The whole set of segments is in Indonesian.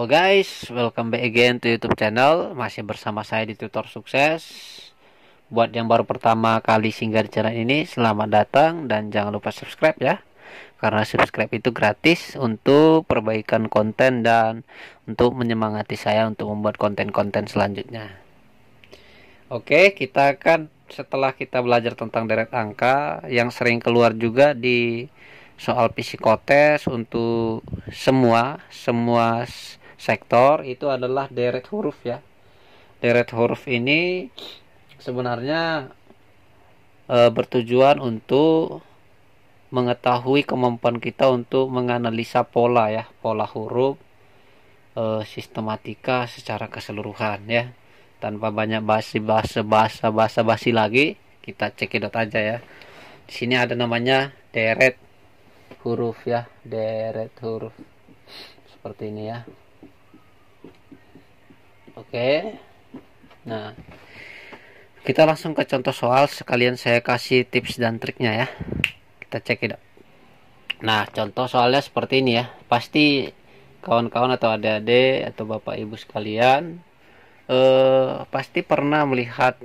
Halo guys, welcome back again to YouTube channel. Masih bersama saya di Tutor Sukses. Buat yang baru pertama kali singgah di channel ini, selamat datang dan jangan lupa subscribe ya. Karena subscribe itu gratis untuk perbaikan konten dan untuk menyemangati saya untuk membuat konten-konten selanjutnya. Oke, kita akan setelah kita belajar tentang deret angka yang sering keluar juga di soal psikotes untuk semua semua sektor itu adalah deret huruf ya. Deret huruf ini sebenarnya e, bertujuan untuk mengetahui kemampuan kita untuk menganalisa pola ya, pola huruf e, sistematika secara keseluruhan ya. Tanpa banyak basi-basi bahasa-bahasa basi lagi, kita cekidot aja ya. Di sini ada namanya deret huruf ya, deret huruf seperti ini ya. Oke. Okay. Nah, kita langsung ke contoh soal sekalian saya kasih tips dan triknya ya. Kita cek ya. Nah, contoh soalnya seperti ini ya. Pasti kawan-kawan atau adik-adik atau bapak ibu sekalian eh, pasti pernah melihat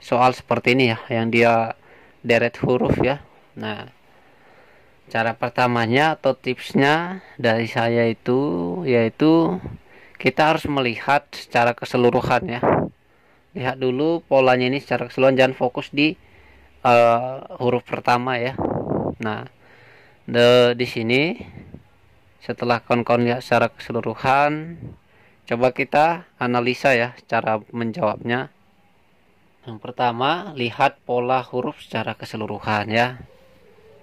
soal seperti ini ya, yang dia deret huruf ya. Nah, cara pertamanya atau tipsnya dari saya itu yaitu kita harus melihat secara keseluruhan ya lihat dulu polanya ini secara keseluruhan jangan fokus di uh, huruf pertama ya nah the, di sini setelah kawan-kawan lihat secara keseluruhan coba kita analisa ya cara menjawabnya yang pertama lihat pola huruf secara keseluruhan ya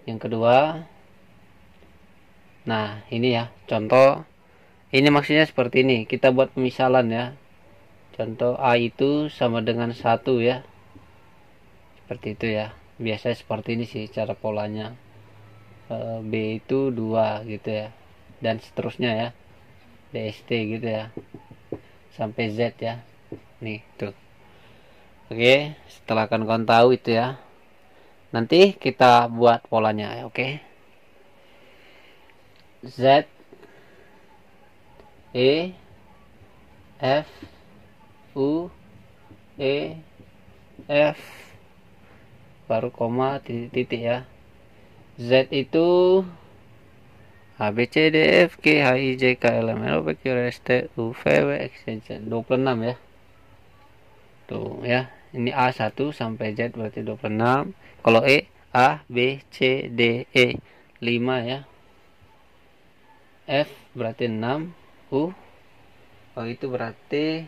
yang kedua nah ini ya contoh ini maksudnya seperti ini kita buat pemisalan ya contoh A itu sama dengan satu ya seperti itu ya biasanya seperti ini sih cara polanya e, B itu dua gitu ya dan seterusnya ya DST gitu ya sampai Z ya nih tuh oke setelah kan kawan tahu itu ya nanti kita buat polanya oke Z E F U E F baru koma titik-titik ya Z itu A B C D e, F G H I J K L M N O P Q R S T U V W X Y Z 26 ya tuh ya ini A1 sampai Z berarti 26 kalau E A B C D E 5 ya F berarti 6 U oh itu berarti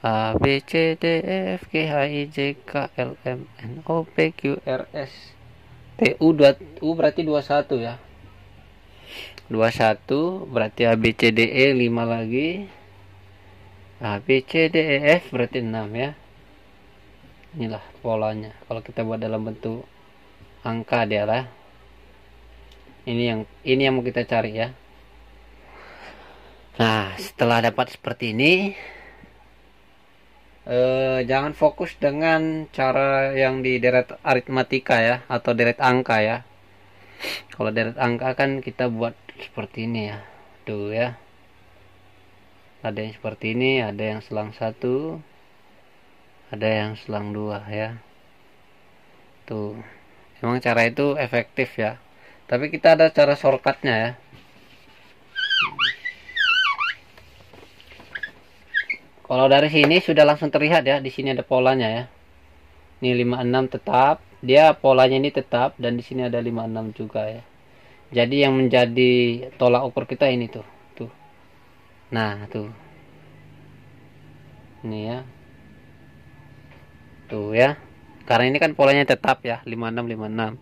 A B C D E F G H I J K L M N O P Q R S T U 2 U berarti 21 ya 21 berarti A B C D E 5 lagi A B C D E F berarti 6 ya inilah polanya kalau kita buat dalam bentuk angka dia lah ini yang ini yang mau kita cari ya Nah, setelah dapat seperti ini, eh, jangan fokus dengan cara yang di deret aritmatika ya, atau deret angka ya. Kalau deret angka kan kita buat seperti ini ya, tuh ya. Ada yang seperti ini, ada yang selang satu, ada yang selang dua ya. Tuh, emang cara itu efektif ya. Tapi kita ada cara shortcutnya ya. Kalau dari sini sudah langsung terlihat ya, di sini ada polanya ya. Ini 56 tetap, dia polanya ini tetap dan di sini ada 56 juga ya. Jadi yang menjadi tolak ukur kita ini tuh, tuh. Nah, tuh. Ini ya. Tuh ya. Karena ini kan polanya tetap ya, 56 56.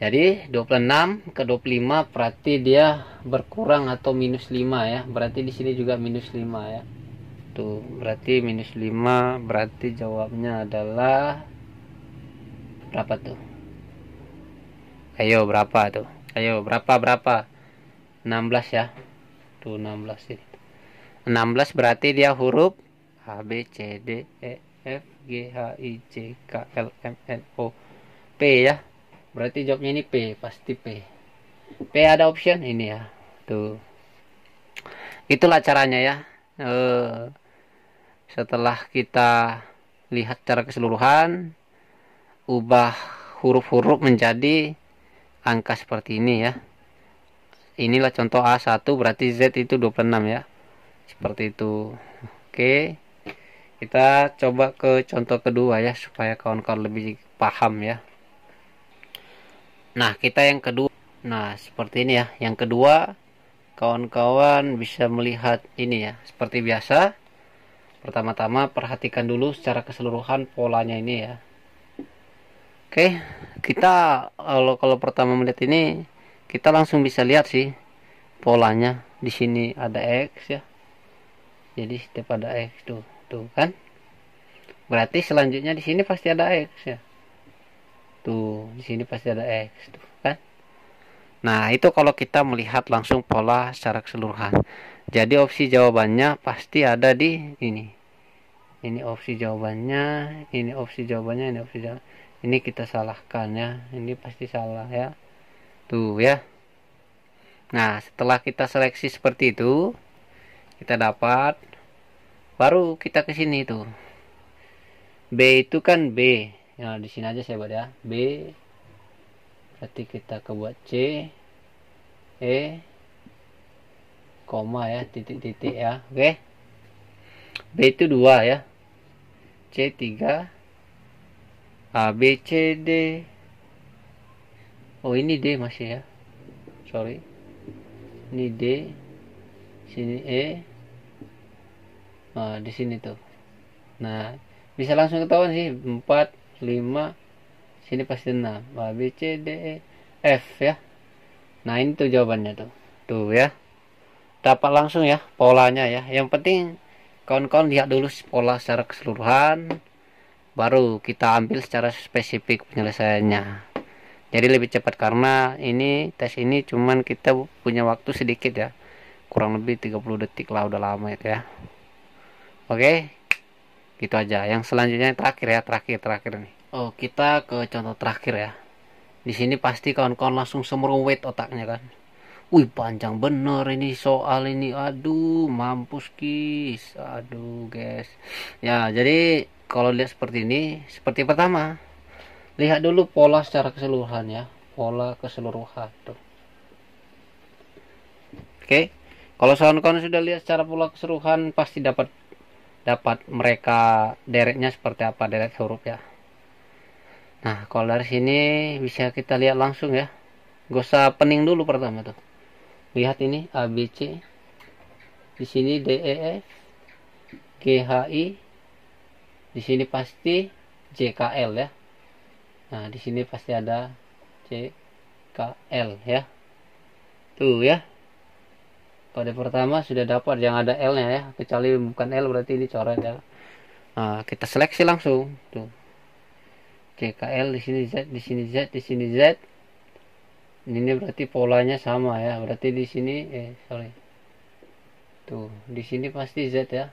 Jadi 26 ke 25 berarti dia berkurang atau minus 5 ya. Berarti di sini juga minus 5 ya berarti minus 5 berarti jawabnya adalah berapa tuh ayo berapa tuh ayo berapa berapa 16 ya tuh 16 ini 16 berarti dia huruf A B C D E F G H I J K L M N O P ya berarti jawabnya ini P pasti P P ada option ini ya tuh itulah caranya ya eh setelah kita lihat secara keseluruhan ubah huruf-huruf menjadi angka seperti ini ya inilah contoh A1 berarti Z itu 26 ya seperti itu oke kita coba ke contoh kedua ya supaya kawan-kawan lebih paham ya nah kita yang kedua nah seperti ini ya yang kedua kawan-kawan bisa melihat ini ya seperti biasa Pertama-tama perhatikan dulu secara keseluruhan polanya ini ya. Oke, kita kalau kalau pertama melihat ini kita langsung bisa lihat sih polanya. Di sini ada X ya. Jadi setiap ada X tuh, tuh kan? Berarti selanjutnya di sini pasti ada X ya. Tuh, di sini pasti ada X tuh kan? Nah, itu kalau kita melihat langsung pola secara keseluruhan. Jadi opsi jawabannya pasti ada di ini. Ini opsi jawabannya, ini opsi jawabannya, ini opsi jawabannya. Ini kita salahkan ya. Ini pasti salah ya. Tuh ya. Nah, setelah kita seleksi seperti itu, kita dapat baru kita ke sini tuh. B itu kan B. Nah, di sini aja saya buat ya. B berarti kita ke buat C E koma ya titik-titik ya oke okay. B itu dua ya C 3 A B C D oh ini D masih ya sorry ini D sini E nah, di sini tuh nah bisa langsung ketahuan sih 4 5 sini pasti 6 nah, A B C D E F ya nah ini tuh jawabannya tuh tuh ya dapat langsung ya polanya ya yang penting kawan-kawan lihat dulu pola secara keseluruhan baru kita ambil secara spesifik penyelesaiannya jadi lebih cepat karena ini tes ini cuman kita punya waktu sedikit ya kurang lebih 30 detik lah udah lama ya oke gitu aja yang selanjutnya terakhir ya terakhir terakhir nih Oh, kita ke contoh terakhir ya. Di sini pasti kawan-kawan langsung semeruwet otaknya kan. Wih, panjang bener ini soal ini. Aduh, mampus kis. Aduh, guys. Ya, jadi kalau lihat seperti ini, seperti pertama. Lihat dulu pola secara keseluruhan ya. Pola keseluruhan tuh. Oke. Kalau kawan-kawan sudah lihat secara pola keseluruhan pasti dapat dapat mereka deretnya seperti apa deret huruf ya Nah, kalau dari sini bisa kita lihat langsung ya. Gak usah pening dulu pertama tuh. Lihat ini ABC. Di sini DEF, GHI. Di sini pasti JKL ya. Nah, di sini pasti ada JKL ya. Tuh ya. Kode pertama sudah dapat yang ada L-nya ya. Kecuali bukan L berarti ini coret ya. Nah, kita seleksi langsung tuh CKL di sini Z, di sini Z, di sini Z. Ini berarti polanya sama ya. Berarti di sini eh sorry. Tuh, di sini pasti Z ya.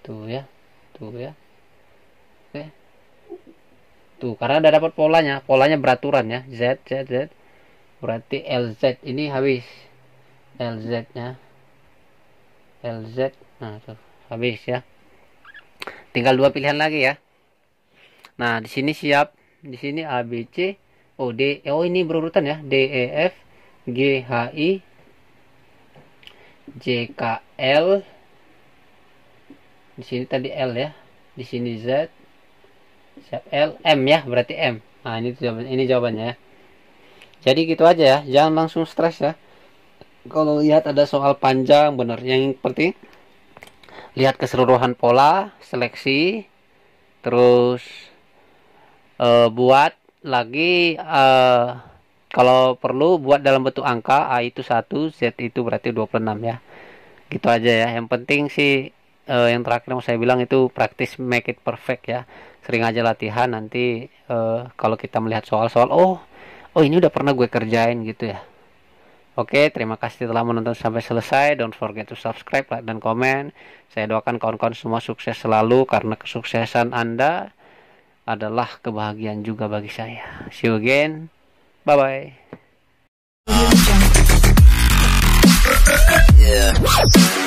Tuh ya. Tuh ya. Oke. Tuh, karena udah dapat polanya, polanya beraturan ya. Z, Z, Z. Berarti LZ ini habis. LZ-nya. LZ. Nah, tuh, habis ya. Tinggal dua pilihan lagi ya Nah, di sini siap. Di sini A B C O oh, D. Eh, oh, ini berurutan ya. D E F G H I J K L. Di sini tadi L ya. Di sini Z. Siap L M ya, berarti M. Nah, ini jawaban ini jawabannya ya. Jadi gitu aja ya. Jangan langsung stres ya. Kalau lihat ada soal panjang benar yang penting lihat keseluruhan pola, seleksi, terus uh, buat lagi uh, kalau perlu buat dalam bentuk angka A itu 1, Z itu berarti 26 ya. Gitu aja ya. Yang penting sih uh, yang terakhir yang saya bilang itu praktis make it perfect ya. Sering aja latihan nanti uh, kalau kita melihat soal-soal oh oh ini udah pernah gue kerjain gitu ya. Oke, terima kasih telah menonton sampai selesai. Don't forget to subscribe, like, dan komen. Saya doakan kawan-kawan semua sukses selalu karena kesuksesan Anda adalah kebahagiaan juga bagi saya. See you again. Bye bye. Yeah.